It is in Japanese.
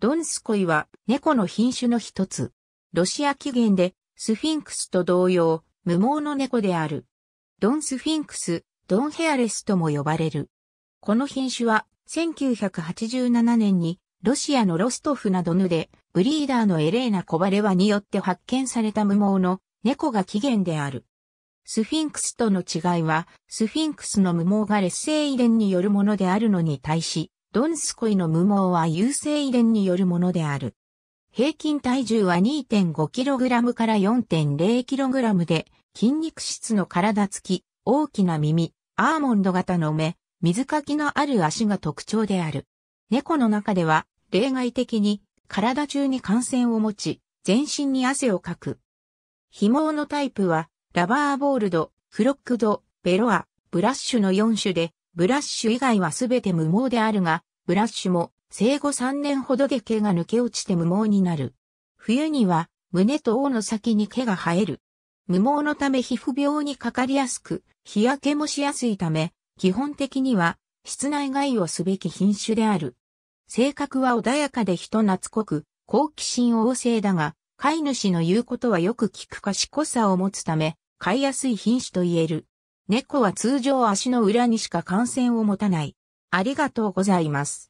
ドンスコイは猫の品種の一つ。ロシア起源でスフィンクスと同様、無毛の猫である。ドンスフィンクス、ドンヘアレスとも呼ばれる。この品種は1987年にロシアのロストフなどヌでブリーダーのエレーナ・コバレワによって発見された無毛の猫が起源である。スフィンクスとの違いは、スフィンクスの無毛が劣勢遺伝によるものであるのに対し、ドンスコイの無毛は優性遺伝によるものである。平均体重は 2.5kg から 4.0kg で、筋肉質の体つき、大きな耳、アーモンド型の目、水かきのある足が特徴である。猫の中では、例外的に、体中に感染を持ち、全身に汗をかく。紐のタイプは、ラバーボールド、クロックド、ベロア、ブラッシュの4種で、ブラッシュ以外はすべて無毛であるが、ブラッシュも生後3年ほどで毛が抜け落ちて無毛になる。冬には胸と尾の先に毛が生える。無毛のため皮膚病にかかりやすく、日焼けもしやすいため、基本的には室内外をすべき品種である。性格は穏やかで人懐っこく、好奇心旺盛だが、飼い主の言うことはよく聞く賢さを持つため、飼いやすい品種と言える。猫は通常足の裏にしか感染を持たない。ありがとうございます。